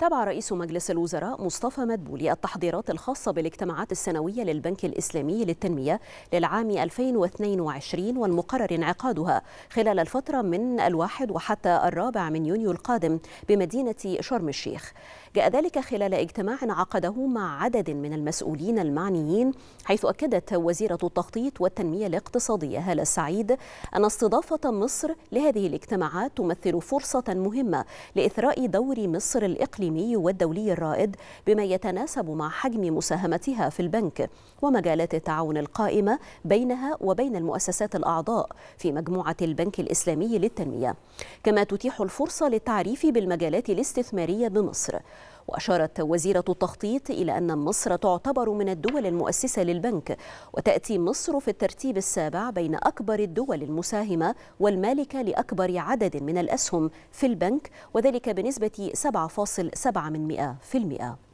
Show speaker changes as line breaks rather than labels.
تابع رئيس مجلس الوزراء مصطفى مدبولي التحضيرات الخاصة بالاجتماعات السنوية للبنك الإسلامي للتنمية للعام 2022 والمقرر انعقادها خلال الفترة من الواحد وحتى الرابع من يونيو القادم بمدينة شرم الشيخ جاء ذلك خلال اجتماع عقده مع عدد من المسؤولين المعنيين حيث أكدت وزيرة التخطيط والتنمية الاقتصادية هالة السعيد أن استضافة مصر لهذه الاجتماعات تمثل فرصة مهمة لإثراء دور مصر الإقليمي الإقليمي والدولي الرائد بما يتناسب مع حجم مساهمتها في البنك ومجالات التعاون القائمة بينها وبين المؤسسات الأعضاء في مجموعة البنك الإسلامي للتنمية كما تتيح الفرصة للتعريف بالمجالات الاستثمارية بمصر وأشارت وزيرة التخطيط إلى أن مصر تعتبر من الدول المؤسسة للبنك وتأتي مصر في الترتيب السابع بين أكبر الدول المساهمة والمالكة لأكبر عدد من الأسهم في البنك وذلك بنسبة 7.7%